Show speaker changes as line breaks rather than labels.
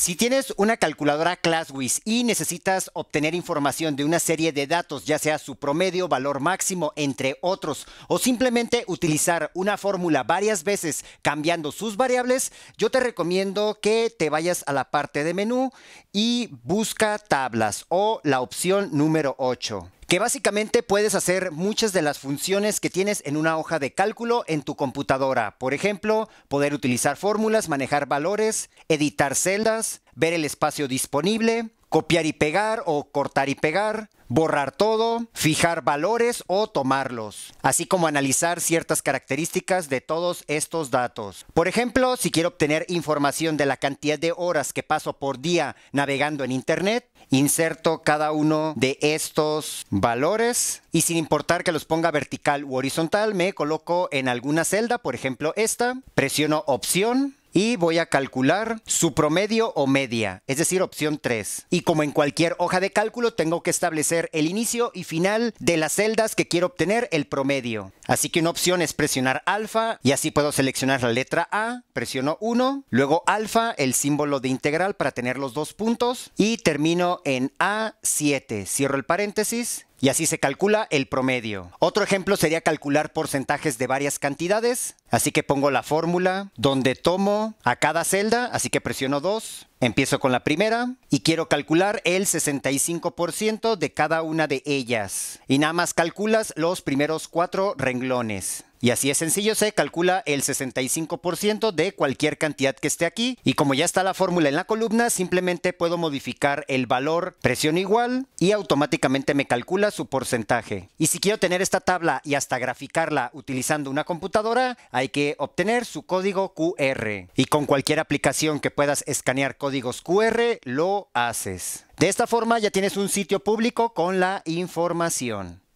Si tienes una calculadora ClassWiz y necesitas obtener información de una serie de datos, ya sea su promedio, valor máximo, entre otros, o simplemente utilizar una fórmula varias veces cambiando sus variables, yo te recomiendo que te vayas a la parte de menú y busca tablas o la opción número 8 que básicamente puedes hacer muchas de las funciones que tienes en una hoja de cálculo en tu computadora. Por ejemplo, poder utilizar fórmulas, manejar valores, editar celdas, ver el espacio disponible, copiar y pegar o cortar y pegar, borrar todo, fijar valores o tomarlos, así como analizar ciertas características de todos estos datos. Por ejemplo, si quiero obtener información de la cantidad de horas que paso por día navegando en Internet, inserto cada uno de estos valores y sin importar que los ponga vertical u horizontal, me coloco en alguna celda, por ejemplo esta, presiono opción y voy a calcular su promedio o media, es decir, opción 3. Y como en cualquier hoja de cálculo, tengo que establecer el inicio y final de las celdas que quiero obtener el promedio. Así que una opción es presionar alfa y así puedo seleccionar la letra A, presiono 1, luego alfa, el símbolo de integral para tener los dos puntos y termino en A7, cierro el paréntesis y así se calcula el promedio. Otro ejemplo sería calcular porcentajes de varias cantidades, así que pongo la fórmula donde tomo a cada celda, así que presiono 2, empiezo con la primera y quiero calcular el 65% de cada una de ellas. Y nada más calculas los primeros cuatro renglones. Y así es sencillo, se calcula el 65% de cualquier cantidad que esté aquí. Y como ya está la fórmula en la columna, simplemente puedo modificar el valor presión igual y automáticamente me calcula su porcentaje. Y si quiero tener esta tabla y hasta graficarla utilizando una computadora, hay que obtener su código QR. Y con cualquier aplicación que puedas escanear códigos QR, lo haces. De esta forma ya tienes un sitio público con la información.